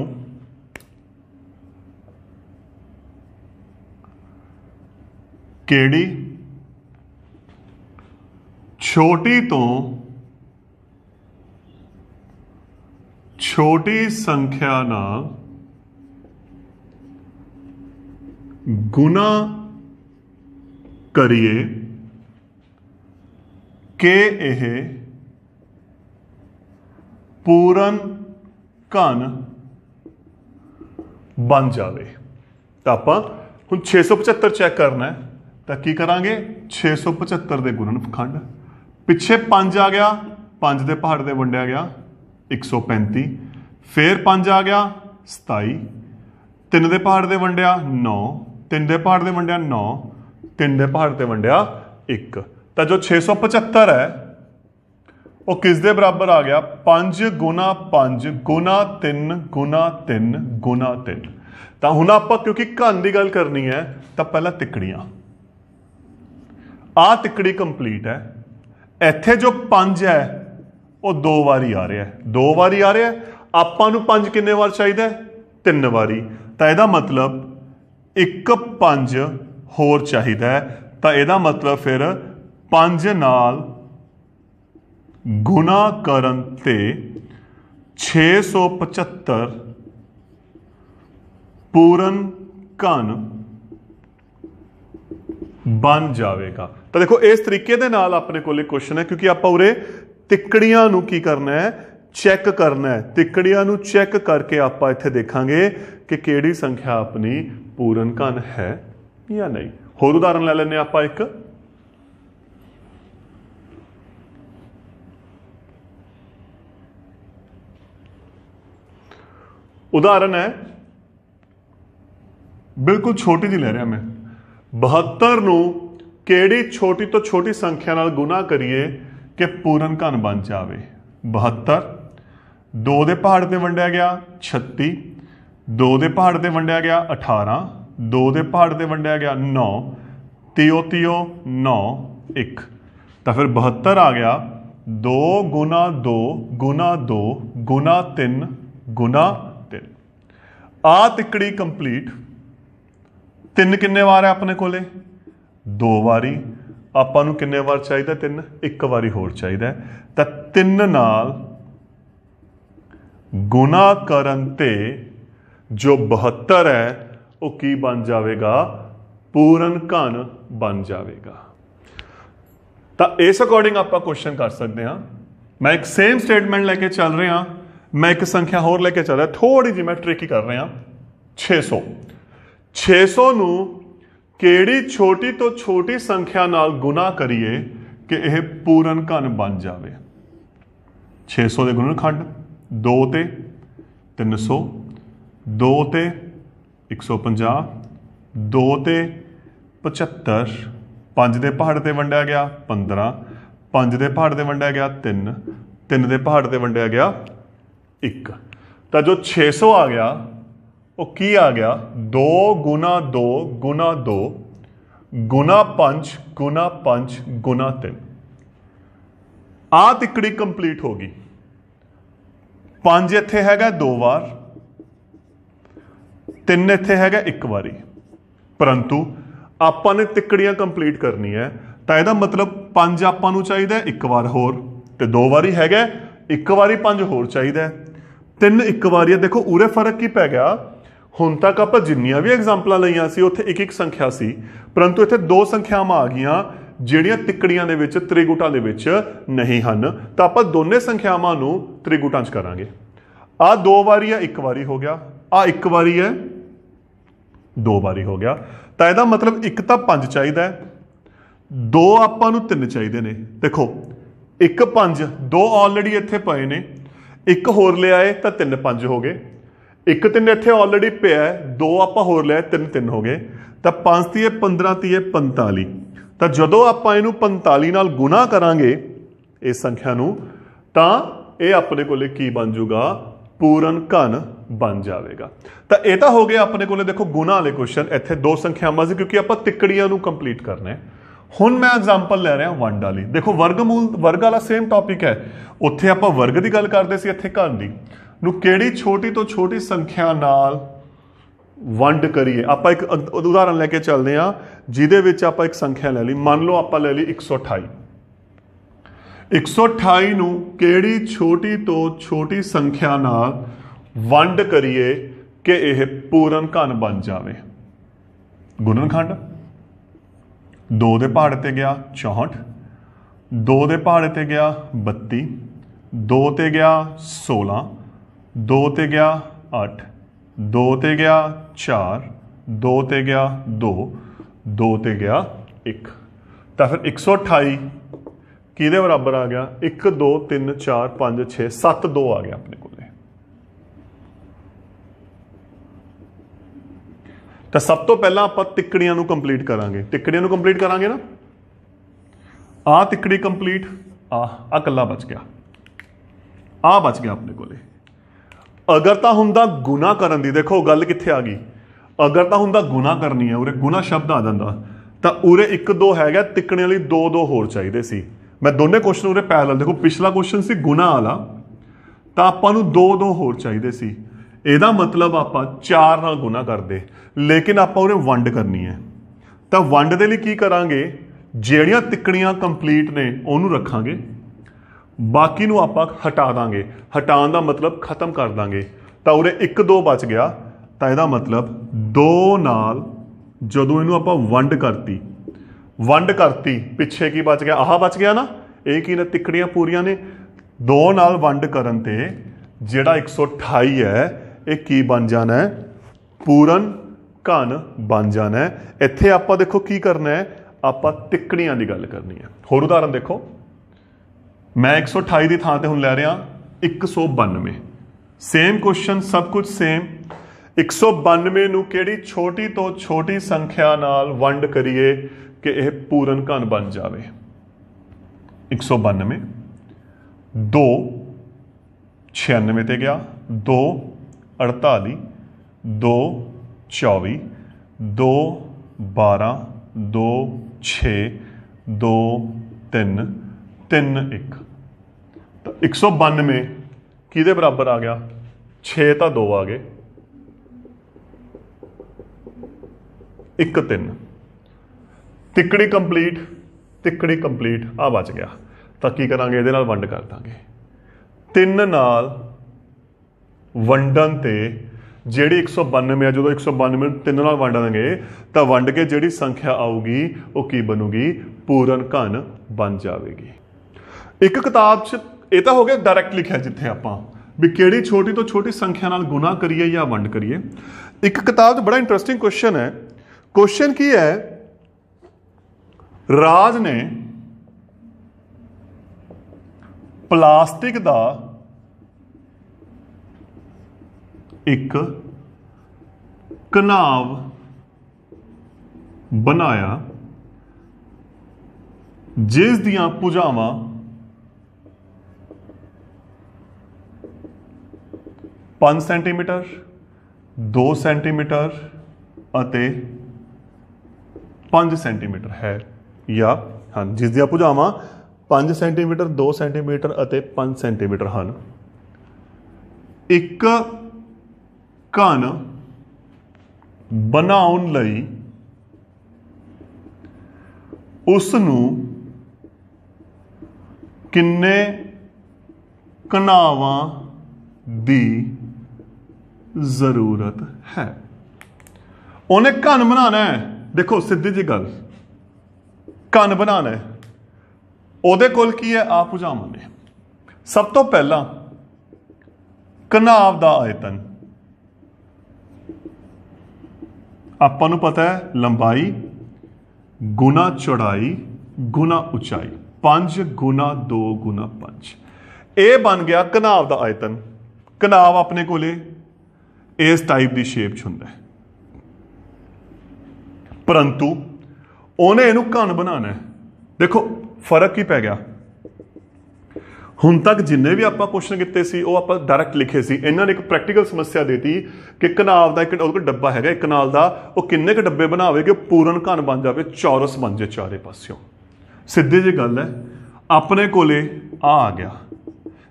'ਕਿਹੜੀ ਛੋਟੀ ਤੋਂ ਛੋਟੀ ਸੰਖਿਆ ਨਾਲ ਗੁਨਾ ਕਰੀਏ ਕਿ ਇਹ ਪੂਰਨ ਘਨ ਬਣ ਜਾਵੇ ਤਾਂ ਆਪਾਂ ਹੁਣ 675 ਚੈੱਕ ਕਰਨਾ ਹੈ ਤਾਂ ਕੀ ਕਰਾਂਗੇ 675 ਦੇ ਗੁਣਨਖੰਡ ਪਿੱਛੇ 5 ਆ ਗਿਆ 5 ਦੇ ਪਹਾੜ ਦੇ ਵੰਡਿਆ ਗਿਆ 135 ਫੇਰ 5 ਆ ਗਿਆ 27 3 ਦੇ ਪਹਾੜ ਦੇ ਵੰਡਿਆ 9 3 ਦੇ ਪਹਾੜ ਦੇ ਵੰਡਿਆ 9 3 ਦੇ ਪਹਾੜ ਤੇ ਵੰਡਿਆ 1 ਤਾਂ ਜੋ 675 ਹੈ ਉਹ ਕਿਸ ਦੇ ਬਰਾਬਰ ਆ ਗਿਆ 5 ਗੁਣਾ 5 ਗੁਣਾ 3 ਗੁਣਾ 3 ਗੁਣਾ 3 ਤਾਂ ਹੁਣ ਆਪਾਂ ਕਿਉਂਕਿ ਘਨ ਦੀ ਗੱਲ ਕਰਨੀ ਹੈ ਤਾਂ ਪਹਿਲਾਂ ਤਿਕੜੀਆਂ ਆ ਤਿਕੜੀ ਕੰਪਲੀਟ ਹੈ ਇੱਥੇ ਜੋ 5 ਹੈ ਉਹ ਦੋ ਵਾਰੀ ਆ ਰਿਹਾ ਹੈ ਦੋ ਵਾਰੀ ਆ ਰਿਹਾ ਆਪਾਂ ਨੂੰ 5 ਕਿੰਨੇ ਵਾਰ ਚਾਹੀਦਾ ਹੈ ਤਿੰਨ ਵਾਰੀ ਤਾਂ ਇਹਦਾ ਮਤਲਬ 1 5 ਹੋਰ ਚਾਹੀਦਾ ਹੈ ਤਾਂ ਇਹਦਾ ਮਤਲਬ ਫਿਰ 5 ਨਾਲ ਗੁਣਾ ਕਰਨ ਤੇ 675 ਪੂਰਨ ਘਨ ਬਣ ਜਾਵੇਗਾ ਤਾਂ ਦੇਖੋ ਇਸ ਤਰੀਕੇ ਦੇ ਨਾਲ ਆਪਣੇ ਕੋਲੇ ਕੁਐਸਚਨ ਹੈ ਕਿਉਂਕਿ ਆਪਾਂ ਉਰੇ ਤਿੱਕੜੀਆਂ ਨੂੰ ਕੀ ਕਰਨਾ ਹੈ ਚੈੱਕ ਕਰਨਾ ਹੈ ਤਿੱਕੜੀਆਂ ਨੂੰ ਚੈੱਕ ਕਰਕੇ ਆਪਾਂ ਇੱਥੇ ਦੇਖਾਂਗੇ ਕਿ ਕਿਹੜੀ ਸੰਖਿਆ ਆਪਣੀ ਪੂਰਨ ਘਨ ਹੈ ਜਾਂ ਨਹੀਂ ਹੋਰ ਉਦਾਹਰਨ ਲੈ ਲੈਨੇ ਆਪਾਂ ਇੱਕ ਉਦਾਹਰਨ ਹੈ ਬਿਲਕੁਲ ਛੋਟੀ ਜੀ ਲੈ ਰਿਹਾ ਮੈਂ 72 ਨੂੰ ਕਿਹੜੀ ਛੋਟੀ ਤੋਂ ਛੋਟੀ ਸੰਖਿਆ ਨਾਲ ਗੁਣਾ ਕਰੀਏ कि पूर्ण घन बन जाए बहत्तर दो दे पहाड़ पर वंडिया गया छत्ती दो दे पहाड़ पर वंडिया गया अठारह दो दे पहाड़ पर वंडिया गया नौ तियो तियो नौ एक तो फिर बहत्तर आ गया दो गुना दो गुना दो गुना तीन गुना तीन आ तिकड़ी कंप्लीट तीन किन्ने वार है अपने को दो वारी ਆਪਾਂ ਨੂੰ ਕਿੰਨੇ ਵਾਰ ਚਾਹੀਦਾ ਤਿੰਨ ਇੱਕ ਵਾਰੀ ਹੋਰ ਚਾਹੀਦਾ ਤਾਂ ਤਿੰਨ ਨਾਲ ਗੁਣਾ ਕਰਨ ਤੇ ਜੋ 72 ਹੈ ਉਹ ਕੀ ਬਣ ਜਾਵੇਗਾ ਪੂਰਨ ਘਨ ਬਣ ਜਾਵੇਗਾ ਤਾਂ ਇਸ ਅਕੋਰਡਿੰਗ ਆਪਾਂ ਕੁਐਸਚਨ ਕਰ ਸਕਦੇ ਹਾਂ ਮੈਂ ਇੱਕ ਸੇਮ ਸਟੇਟਮੈਂਟ ਲੈ ਕੇ ਚੱਲ ਰਿਹਾ ਮੈਂ ਇੱਕ ਸੰਖਿਆ ਹੋਰ ਲੈ ਕੇ ਚੱਲ ਰਿਹਾ ਥੋੜੀ ਜਿਹੀ ਮੈਂ ਟ੍ਰਿਕੀ ਕਰ ਰਿਹਾ 600 600 ਨੂੰ ਕਿਹੜੀ ਛੋਟੀ ਤੋਂ ਛੋਟੀ ਸੰਖਿਆ ਨਾਲ ਗੁਣਾ ਕਰੀਏ ਕਿ ਇਹ ਪੂਰਨ ਘਨ ਬਣ ਜਾਵੇ 600 ਦੇ ਗੁਣਨਖੰਡ 2 ਤੇ 300 2 ਤੇ 150 2 ਤੇ 75 5 ਦੇ ਪਹਾੜ ਤੇ ਵੰਡਿਆ ਗਿਆ 15 5 ਦੇ ਪਹਾੜ ਤੇ ਵੰਡਿਆ ਗਿਆ 3 3 ਦੇ ਪਹਾੜ ਤੇ ਵੰਡਿਆ ਗਿਆ 1 ਤਾਂ ਜੋ 600 ਆ ਗਿਆ ਉਹ ਕੀ ਆ ਗਿਆ 2 ਗੁਣਾ 2 ਗੁਣਾ 2 ਗੁਣਾ 5 ਗੁਣਾ 5 ਗੁਣਾ 3 ਆ ਤਿਕੜੀ ਕੰਪਲੀਟ ਹੋ ਗਈ 5 ਇੱਥੇ ਹੈਗਾ ਦੋ ਵਾਰ 3 ਇੱਥੇ ਹੈਗਾ ਇੱਕ ਵਾਰੀ ਪਰੰਤੂ ਆਪਾਂ ਨੇ ਤਿਕੜੀਆਂ ਕੰਪਲੀਟ ਕਰਨੀ ਹੈ ਤਾਂ ਇਹਦਾ ਮਤਲਬ 5 ਆਪਾਂ ਨੂੰ ਚਾਹੀਦਾ ਇੱਕ ਵਾਰ ਹੋਰ ਤੇ ਦੋ ਵਾਰੀ ਹੈਗਾ ਇੱਕ ਵਾਰੀ 5 ਹੋਰ ਚਾਹੀਦਾ ਤਿੰਨ ਇੱਕ ਵਾਰੀ ਦੇਖੋ ਉਰੇ ਫਰਕ ਕੀ ਪੈ ਗਿਆ ਹੁਣ ਤੱਕ ਆਪਾਂ ਜਿੰਨੀਆਂ ਵੀ ਐਗਜ਼ਾਮਪਲਾਂ ਲਈਆਂ ਸੀ ਉੱਥੇ ਇੱਕ ਇੱਕ ਸੰਖਿਆ ਸੀ ਪਰੰਤੂ ਇੱਥੇ ਦੋ ਸੰਖਿਆਵਾਂ ਆ ਗਈਆਂ ਜਿਹੜੀਆਂ ਤਿਕੜੀਆਂ ਦੇ ਵਿੱਚ ਤ੍ਰਿਗੁਟਾਂ ਦੇ ਵਿੱਚ ਨਹੀਂ ਹਨ ਤਾਂ ਆਪਾਂ ਦੋਨੇ ਸੰਖਿਆਵਾਂ ਨੂੰ ਤ੍ਰਿਗੁਟਾਂ 'ਚ ਕਰਾਂਗੇ ਆ ਦੋ ਵਾਰੀ ਆ ਇੱਕ ਵਾਰੀ ਹੋ ਗਿਆ ਆ ਇੱਕ ਵਾਰੀ ਹੈ ਦੋ ਵਾਰੀ ਹੋ ਗਿਆ ਤਾਂ ਇਹਦਾ ਮਤਲਬ ਇੱਕ ਤਾਂ 5 ਚਾਹੀਦਾ ਹੈ ਦੋ ਆਪਾਂ ਨੂੰ ਤਿੰਨ ਚਾਹੀਦੇ ਨੇ ਦੇਖੋ ਇੱਕ 5 ਦੋ ਆਲਰੇਡੀ ਇੱਥੇ ਪਏ ਨੇ ਇੱਕ ਹੋਰ ਲਿਆਏ ਤਾਂ ਤਿੰਨ 5 ਹੋ ਗਏ ਇੱਕ ਤਿੰਨ ਇੱਥੇ ਆਲਰੇਡੀ ਪਿਆ ਦੋ ਆਪਾਂ ਹੋਰ ਲਿਆ ਤਿੰਨ ਤਿੰਨ ਹੋ ਗਏ ਤਾਂ 5 ਤੀਏ 15 ਤੀਏ 45 ਤਾਂ ਜਦੋਂ ਆਪਾਂ ਇਹਨੂੰ 45 ਨਾਲ ਗੁਣਾ ਕਰਾਂਗੇ ਇਸ ਸੰਖਿਆ ਨੂੰ ਤਾਂ ਇਹ ਆਪਣੇ ਕੋਲੇ ਕੀ ਬਣ ਜਾਊਗਾ ਪੂਰਨ ਘਨ ਬਣ ਜਾਵੇਗਾ ਤਾਂ ਇਹ ਤਾਂ ਹੋ ਗਿਆ ਆਪਣੇ ਕੋਲੇ ਦੇਖੋ ਗੁਣਾ ਵਾਲੇ ਕੁਐਸਚਨ ਇੱਥੇ ਦੋ ਸੰਖਿਆਵਾਂ ਸੀ ਕਿਉਂਕਿ ਆਪਾਂ ਤਿਕੜੀਆਂ ਨੂੰ ਕੰਪਲੀਟ ਕਰਨਾ ਹੈ ਹੁਣ ਮੈਂ ਐਗਜ਼ਾਮਪਲ ਲੈ ਰਿਹਾ ਵੰਡ ਵਾਲੀ ਦੇਖੋ ਵਰਗਮੂਲ ਵਰਗ ਵਾਲਾ ਸੇਮ ਟਾਪਿਕ ਹੈ ਉੱਥੇ ਆਪਾਂ ਵਰਗ ਦੀ ਗੱਲ ਕਰਦੇ ਸੀ ਇੱਥੇ ਘਨ ਦੀ ਨੂੰ ਕਿਹੜੀ ਛੋਟੀ ਤੋਂ ਛੋਟੀ ਸੰਖਿਆ ਨਾਲ ਵੰਡ ਕਰੀਏ ਆਪਾਂ ਇੱਕ ਉਦਾਹਰਣ ਲੈ ਕੇ ਚੱਲਦੇ ਆ ਜਿਹਦੇ ਵਿੱਚ ਆਪਾਂ ਇੱਕ ਸੰਖਿਆ ਲੈ ਲਈ ਮੰਨ ਲਓ ਆਪਾਂ ਲੈ ਲਈ 128 128 ਨੂੰ ਕਿਹੜੀ ਛੋਟੀ ਤੋਂ ਛੋਟੀ ਸੰਖਿਆ ਨਾਲ ਵੰਡ ਕਰੀਏ ਕਿ ਇਹ ਪੂਰਨ ਘਨ ਬਣ ਜਾਵੇ ਗੁਣਨਖੰਡ 2 ਦੇ ਪਹਾੜ ਤੇ ਗਿਆ 64 2 ਦੇ ਪਹਾੜ ਤੇ ਗਿਆ 32 2 ਤੇ ਗਿਆ 16 2 ਤੇ ਗਿਆ 8 2 ਤੇ ਗਿਆ 4 2 ਤੇ ਗਿਆ 2 2 ਤੇ ਗਿਆ 1 ਤਾਂ ਫਿਰ 128 ਕਿਹਦੇ ਬਰਾਬਰ ਆ ਗਿਆ 1 2 3 4 5 6 7 2 ਆ ਗਿਆ ਆਪਣੇ ਕੋਲੇ ਤਾਂ ਸਭ ਤੋਂ ਪਹਿਲਾਂ ਆਪਾਂ ਟਿਕੜੀਆਂ ਨੂੰ ਕੰਪਲੀਟ ਕਰਾਂਗੇ ਟਿਕੜੀਆਂ ਨੂੰ ਕੰਪਲੀਟ ਕਰਾਂਗੇ ਨਾ ਆ ਟਿਕੜੀ ਕੰਪਲੀਟ ਆ ਆ ਕੱਲਾ ਬਚ ਗਿਆ ਆ ਬਚ ਗਿਆ ਆਪਣੇ ਕੋਲੇ ਅਗਰ ਤਾਂ ਹੁੰਦਾ ਗੁਨਾਹ ਕਰਨ ਦੀ ਦੇਖੋ ਗੱਲ ਕਿੱਥੇ ਆ ਗਈ ਅਗਰ ਤਾਂ ਹੁੰਦਾ ਗੁਨਾਹ ਕਰਨੀ ਹੈ ਉਰੇ ਗੁਨਾਹ ਸ਼ਬਦ ਆ ਜਾਂਦਾ ਤਾਂ ਉਰੇ ਇੱਕ ਦੋ ਹੈਗਾ ਤਿੱਕਣੇ ਵਾਲੀ ਦੋ ਦੋ ਹੋਰ ਚਾਹੀਦੇ ਸੀ ਮੈਂ ਦੋਨੇ ਕੁਐਸਚਨ ਉਰੇ ਪੈਰਲਲ ਦੇਖੋ ਪਿਛਲਾ ਕੁਐਸਚਨ ਸੀ ਗੁਨਾਹ ਵਾਲਾ ਤਾਂ ਆਪਾਂ ਨੂੰ ਦੋ ਦੋ ਹੋਰ ਚਾਹੀਦੇ ਸੀ ਇਹਦਾ ਮਤਲਬ ਆਪਾਂ ਚਾਰ ਨਾਲ ਗੁਨਾਹ ਕਰਦੇ ਲੇਕਿਨ ਆਪਾਂ ਉਹਨੇ ਵੰਡ ਕਰਨੀ ਹੈ ਤਾਂ ਵੰਡ ਦੇ ਲਈ ਕੀ ਕਰਾਂਗੇ ਜਿਹੜੀਆਂ ਤਿੱਕਣੀਆਂ ਕੰਪਲੀਟ ਨੇ ਉਹਨੂੰ ਰੱਖਾਂਗੇ ਬਾਕੀ ਨੂੰ ਆਪਾਂ ਹਟਾ ਦਾਂਗੇ ਹਟਾਉਣ ਦਾ ਮਤਲਬ ਖਤਮ ਕਰ ਦਾਂਗੇ ਤਾਂ ਉਰੇ 1 2 ਬਚ ਗਿਆ ਤਾਂ ਇਹਦਾ ਮਤਲਬ 2 ਨਾਲ ਜਦੋਂ ਇਹਨੂੰ ਆਪਾਂ ਵੰਡ ਕਰਤੀ ਵੰਡ ਕਰਤੀ ਪਿੱਛੇ ਕੀ ਬਚ ਗਿਆ ਆਹ ਬਚ ਗਿਆ ਨਾ ਇਹ ਕੀ ਨੇ ਤਿੱਕੜੀਆਂ ਪੂਰੀਆਂ ਨੇ 2 ਨਾਲ ਵੰਡ ਕਰਨ ਤੇ ਜਿਹੜਾ 128 ਹੈ ਇਹ ਕੀ ਬਣ ਜਾਣਾ ਹੈ ਪੂਰਨ ਘਨ ਬਣ ਜਾਣਾ ਹੈ ਇੱਥੇ ਆਪਾਂ ਦੇਖੋ ਕੀ ਕਰਨਾ ਹੈ ਆਪਾਂ ਤਿੱਕੜੀਆਂ ਦੀ ਗੱਲ ਕਰਨੀ ਹੈ ਹੋਰ ਉਦਾਹਰਨ ਦੇਖੋ ਮੈਂ 128 ਦੀ ਥਾਂ ਤੇ ਹੁਣ ਲੈ ਰਿਹਾ 192 ਸੇਮ ਕੁਐਸਚਨ ਸਭ ਕੁਝ ਸੇਮ 192 ਨੂੰ ਕਿਹੜੀ ਛੋਟੀ ਤੋਂ ਛੋਟੀ ਸੰਖਿਆ ਨਾਲ ਵੰਡ ਕਰੀਏ ਕਿ ਇਹ ਪੂਰਨ ਘਨ ਬਣ ਜਾਵੇ 192 2 96 ਤੇ ਗਿਆ 2 48 2 24 2 12 2 6 2 3 3 1 ਤਾਂ 192 ਕਿਹਦੇ ਬਰਾਬਰ ਆ ਗਿਆ 6 ਤਾਂ 2 ਆ ਗਏ 1 3 ਤਿੱਕੜੀ ਕੰਪਲੀਟ ਤਿੱਕੜੀ ਕੰਪਲੀਟ ਆ ਬਚ ਗਿਆ ਤਾਂ ਕੀ ਕਰਾਂਗੇ ਇਹਦੇ ਨਾਲ ਵੰਡ ਕਰ ਦਾਂਗੇ 3 ਨਾਲ ਵੰਡਣ ਤੇ ਜਿਹੜੀ 192 ਆ ਜਦੋਂ 192 ਨੂੰ 3 ਨਾਲ ਵੰਡਾਂਗੇ ਤਾਂ ਵੰਡ ਕੇ ਜਿਹੜੀ ਸੰਖਿਆ ਆਊਗੀ ਉਹ ਕੀ ਬਣੂਗੀ ਪੂਰਨ ਘਨ ਬਣ ਜਾਵੇਗੀ एक किताब च यह तो हो गया डायरैक्ट लिखे जिथे आप भी कि छोटी तो छोटी संख्या न गुना करिए वंड करिए एक किताब बड़ा इंट्रस्टिंग क्वेश्चन है क्वेश्चन की है राज ने प्लास्टिक का एक घनाव बनाया जिस दियां भुजावं 5 ਸੈਂਟੀਮੀਟਰ 2 ਸੈਂਟੀਮੀਟਰ ਅਤੇ 5 ਸੈਂਟੀਮੀਟਰ ਹੈ ਜਾਂ ਹਾਂ ਜਿਸ ਦੀ ਆਪ ਭੁਜਾਵਾਂ 5 ਸੈਂਟੀਮੀਟਰ 2 ਸੈਂਟੀਮੀਟਰ ਅਤੇ 5 ਸੈਂਟੀਮੀਟਰ ਹਨ ਇੱਕ ਘਨ ਬਣਾਉਣ ਲਈ ਉਸ ਨੂੰ ਕਿੰਨੇ ਕਨਾਵਾਂ ਦੀ ਜ਼ਰੂਰਤ ਹੈ ਉਹਨੇ ਕੰਨ ਬਣਾਣਾ ਹੈ ਦੇਖੋ ਸਿੱਧੀ ਜੀ ਗੱਲ ਕੰਨ ਬਣਾਣਾ ਹੈ ਉਹਦੇ ਕੋਲ ਕੀ ਹੈ ਆ ਨੇ ਸਭ ਤੋਂ ਪਹਿਲਾਂ ਕਨਾਵ ਦਾ ਆਇਤਨ ਆਪਾਂ ਨੂੰ ਪਤਾ ਹੈ ਲੰਬਾਈ ਗੁਣਾ ਚੌੜਾਈ ਗੁਣਾ ਉਚਾਈ 5 ਗੁਣਾ 2 ਗੁਣਾ 5 ਇਹ ਬਣ ਗਿਆ ਕਨਾਵ ਦਾ ਆਇਤਨ ਕਨਾਵ ਆਪਣੇ ਕੋਲੇ ਇਸ ਟਾਈਪ ਦੀ ਸ਼ੇਪ 'ਚ ਹੁੰਦਾ ਹੈ ਪਰੰਤੂ ਉਹਨੇ ਇਹਨੂੰ ਘਣ ਬਣਾਣਾ ਹੈ ਦੇਖੋ ਫਰਕ ਕੀ ਪੈ ਗਿਆ ਹੁਣ ਤੱਕ ਜਿੰਨੇ ਵੀ ਆਪਾਂ ਕੁਐਸਚਨ ਕੀਤੇ ਸੀ ਉਹ ਆਪਾਂ ਡਾਇਰੈਕਟ ਲਿਖੇ ਸੀ ਇਹਨਾਂ ਨੇ ਇੱਕ ਪ੍ਰੈਕਟੀਕਲ ਸਮੱਸਿਆ ਦਿੱਤੀ ਕਿ ਕਨਾਲ ਦਾ ਇੱਕ ਉਹਦਾ ਡੱਬਾ ਹੈਗਾ ਇੱਕ ਕਨਾਲ ਦਾ ਉਹ ਕਿੰਨੇ ਕੁ ਡੱਬੇ ਬਣਾਵੇ ਕਿ ਪੂਰਨ ਘਣ ਬਣ ਜਾਵੇ ਚੌਰਸ ਬਣ ਜਾਵੇ ਚਾਰੇ ਪਾਸਿਓਂ ਸਿੱਧੀ ਜੀ ਗੱਲ ਹੈ ਆਪਣੇ ਕੋਲੇ ਆ ਆ ਗਿਆ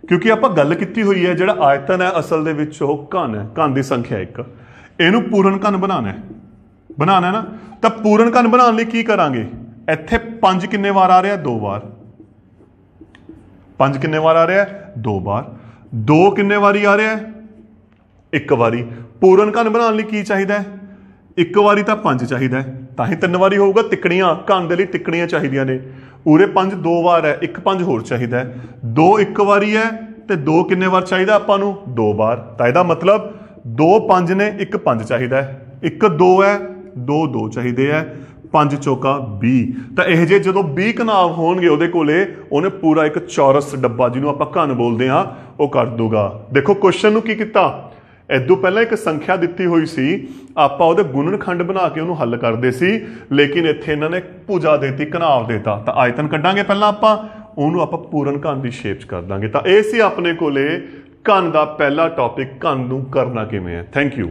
ਕਿਉਂਕਿ ਆਪਾਂ ਗੱਲ ਕੀਤੀ ਹੋਈ ਹੈ ਜਿਹੜਾ ਆਇਤਨ ਹੈ ਅਸਲ ਦੇ ਵਿੱਚ ਉਹ ਘਨ ਹੈ ਘਨ ਦੀ ਸੰਖਿਆ ਇੱਕ ਇਹਨੂੰ ਪੂਰਨ ਘਨ ਬਣਾਣਾ ਹੈ ਬਣਾਣਾ ਹੈ ਨਾ ਤਾਂ ਪੂਰਨ ਘਨ ਬਣਾਉਣ ਲਈ ਕੀ ਕਰਾਂਗੇ ਇੱਥੇ 5 ਕਿੰਨੇ ਵਾਰ ਆ ਰਿਹਾ ਦੋ ਵਾਰ 5 ਕਿੰਨੇ ਵਾਰ ਆ ਰਿਹਾ ਦੋ ਵਾਰ ਦੋ ਕਿੰਨੇ ਵਾਰੀ ਆ ਰਿਹਾ ਇੱਕ ਵਾਰੀ ਪੂਰਨ ਘਨ ਬਣਾਉਣ ਲਈ ਕੀ ਚਾਹੀਦਾ ਹੈ ਇੱਕ ਵਾਰੀ ਤਾਂ 5 ਚਾਹੀਦਾ ਹੈ ਤਾਂ ਹੀ ਤਿੰਨ ਵਾਰੀ ਹੋਊਗਾ ਟਿਕਣੀਆਂ ਕੰਨ ਦੇ ਲਈ ਟਿਕਣੀਆਂ ਚਾਹੀਦੀਆਂ ਨੇ ਉਰੇ 5 ਦੋ ਵਾਰ ਹੈ ਇੱਕ 5 ਹੋਰ ਚਾਹੀਦਾ ਹੈ ਦੋ ਇੱਕ ਵਾਰੀ ਹੈ ਤੇ ਦੋ ਕਿੰਨੇ ਵਾਰ ਚਾਹੀਦਾ ਆਪਾਂ ਨੂੰ ਦੋ ਵਾਰ ਤਾਂ ਇਹਦਾ ਮਤਲਬ ਦੋ 5 ਨੇ ਇੱਕ 5 ਚਾਹੀਦਾ ਹੈ ਇੱਕ ਦੋ ਹੈ ਦੋ ਦੋ ਚਾਹੀਦੇ ਹੈ 5 ਚੋਕਾ 20 ਤਾਂ ਇਹ ਜੇ ਜਦੋਂ 20 ਕਨਾਵ ਹੋਣਗੇ ਉਹਦੇ ਕੋਲੇ ਉਹਨੇ ਪੂਰਾ ਇੱਕ ਚੌਰਸ ਡੱਬਾ ਜਿਹਨੂੰ ਆਪਾਂ ਘਨ ਬੋਲਦੇ ਆ ਉਹ ਕਰ ਦੂਗਾ ਦੇਖੋ ਕੁਐਸਚਨ ਨੂੰ ਕੀ ਕੀਤਾ ਇਦੋਂ ਪਹਿਲਾਂ ਇੱਕ ਸੰਖਿਆ ਦਿੱਤੀ ਹੋਈ ਸੀ ਆਪਾਂ ਉਹਦੇ ਗੁਣਨਖੰਡ ਬਣਾ ਕੇ ਉਹਨੂੰ ਹੱਲ ਕਰਦੇ ਸੀ ਲੇਕਿਨ ਇੱਥੇ ਇਹਨਾਂ ਨੇ ਪੂਜਾ ਦੇਤੀ ਕਨਾਵ ਦੇਤਾ ਤਾਂ ਆਇਤਨ ਕੱਢਾਂਗੇ ਪਹਿਲਾਂ ਆਪਾਂ ਉਹਨੂੰ ਆਪਾਂ ਪੂਰਨ ਘਨ ਦੀ ਸ਼ੇਪ 'ਚ ਕਰ ਦਾਂਗੇ ਤਾਂ ਇਹ ਸੀ ਆਪਣੇ ਕੋਲੇ ਘਨ ਦਾ ਪਹਿਲਾ ਟੌਪਿਕ ਘਨ ਨੂੰ ਕਰਨਾ ਕਿਵੇਂ ਹੈ ਥੈਂਕ ਯੂ